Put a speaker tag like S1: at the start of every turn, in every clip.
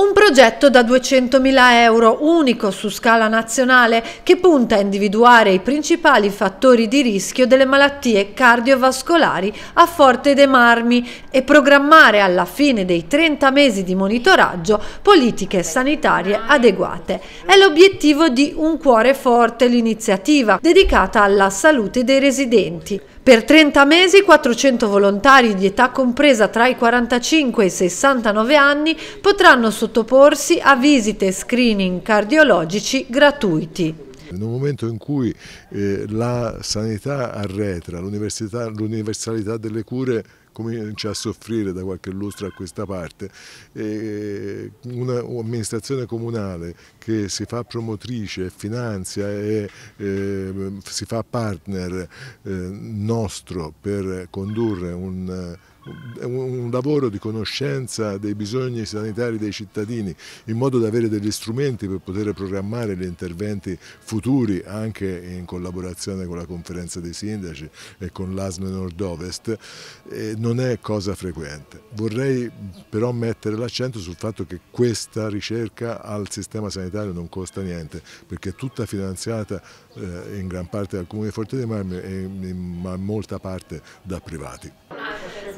S1: Un progetto da 200.000 euro, unico su scala nazionale, che punta a individuare i principali fattori di rischio delle malattie cardiovascolari a forte marmi e programmare alla fine dei 30 mesi di monitoraggio politiche sanitarie adeguate. È l'obiettivo di Un Cuore Forte, l'iniziativa dedicata alla salute dei residenti. Per 30 mesi 400 volontari di età compresa tra i 45 e i 69 anni potranno sottolineare sottoporsi a visite e screening cardiologici gratuiti.
S2: In un momento in cui eh, la sanità arretra, l'universalità delle cure comincia a soffrire da qualche lustro a questa parte, eh, un'amministrazione comunale che si fa promotrice, finanzia e eh, si fa partner eh, nostro per condurre un un lavoro di conoscenza dei bisogni sanitari dei cittadini in modo da avere degli strumenti per poter programmare gli interventi futuri anche in collaborazione con la conferenza dei sindaci e con l'ASME Nord-Ovest non è cosa frequente. Vorrei però mettere l'accento sul fatto che questa ricerca al sistema sanitario non costa niente perché è tutta finanziata eh, in gran parte dal Comune di Forte dei Marmi e in molta parte da privati.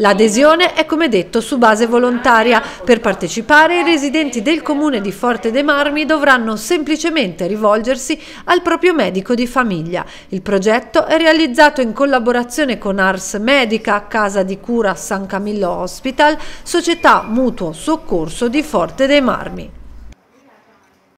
S1: L'adesione è come detto su base volontaria. Per partecipare i residenti del comune di Forte dei Marmi dovranno semplicemente rivolgersi al proprio medico di famiglia. Il progetto è realizzato in collaborazione con Ars Medica, Casa di Cura San Camillo Hospital, Società Mutuo Soccorso di Forte dei Marmi.